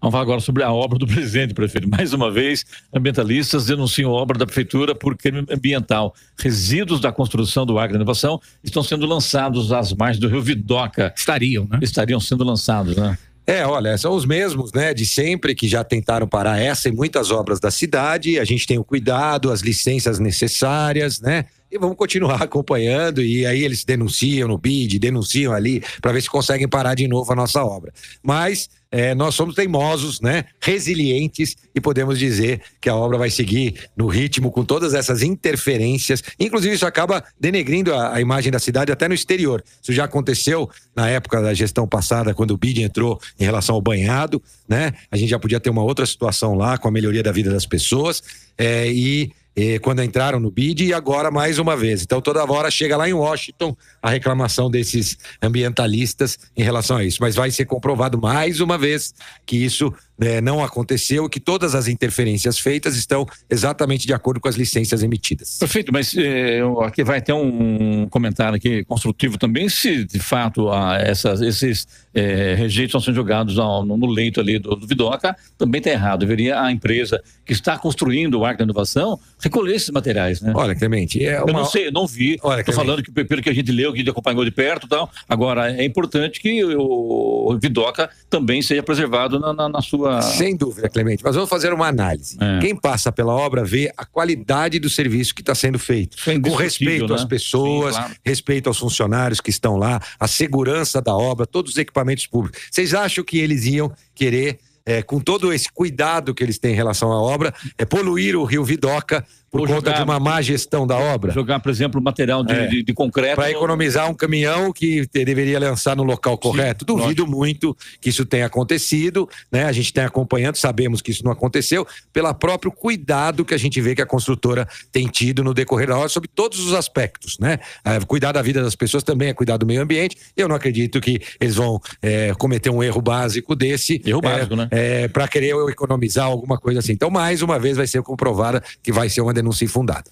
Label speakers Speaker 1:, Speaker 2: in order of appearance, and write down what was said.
Speaker 1: Vamos falar agora sobre a obra do presidente, prefeito. Mais uma vez, ambientalistas denunciam a obra da prefeitura por crime ambiental. Resíduos da construção do Agro Inovação estão sendo lançados às margens do Rio Vidoca. Estariam, né? Estariam sendo lançados, né?
Speaker 2: É, olha, são os mesmos, né, de sempre que já tentaram parar essa e muitas obras da cidade. A gente tem o cuidado, as licenças necessárias, né? E vamos continuar acompanhando. E aí eles denunciam no BID, denunciam ali, para ver se conseguem parar de novo a nossa obra. Mas é, nós somos teimosos, né? resilientes, e podemos dizer que a obra vai seguir no ritmo com todas essas interferências. Inclusive, isso acaba denegrindo a, a imagem da cidade até no exterior. Isso já aconteceu na época da gestão passada, quando o BID entrou em relação ao banhado, né? A gente já podia ter uma outra situação lá com a melhoria da vida das pessoas. É, e quando entraram no BID e agora mais uma vez. Então, toda hora chega lá em Washington a reclamação desses ambientalistas em relação a isso. Mas vai ser comprovado mais uma vez que isso né, não aconteceu e que todas as interferências feitas estão exatamente de acordo com as licenças emitidas.
Speaker 1: Perfeito, mas é, eh, aqui vai ter um comentário aqui construtivo também, se de fato essas, esses é, rejeitos estão sendo jogados ao, no leito ali do, do Vidoca, também está errado. Deveria a empresa que está construindo o Arco da Inovação recolher esses materiais, né? Olha, Clemente, é uma... Eu não sei, eu não vi. Estou falando que pelo que a gente leu, que a gente acompanhou de perto tal. Agora, é importante
Speaker 2: que o, o Vidoca também seja preservado na, na, na sua sua. Sem dúvida, Clemente. Mas vamos fazer uma análise. É. Quem passa pela obra vê a qualidade do serviço que está sendo feito. É Com respeito né? às pessoas, Sim, claro. respeito aos funcionários que estão lá, a segurança da obra, todos os equipamentos públicos. Vocês acham que eles iam querer é, com todo esse cuidado que eles têm em relação à obra, é poluir o rio Vidoca por Ou conta jogar, de uma má gestão da obra? Jogar, por exemplo, material de, é. de, de concreto. Para economizar um caminhão que deveria lançar no local correto. Sim, Duvido lógico. muito que isso tenha acontecido. Né? A gente tem acompanhando, sabemos que isso não aconteceu, pelo próprio cuidado que a gente vê que a construtora tem tido no decorrer da obra, sobre todos os aspectos. Né? É, cuidar da vida das pessoas também é cuidar do meio ambiente. Eu não acredito que eles vão é, cometer um erro básico desse. Erro é, básico, né? É, Para querer economizar alguma coisa assim. Então, mais uma vez, vai ser comprovada que vai ser uma denúncia se infundado.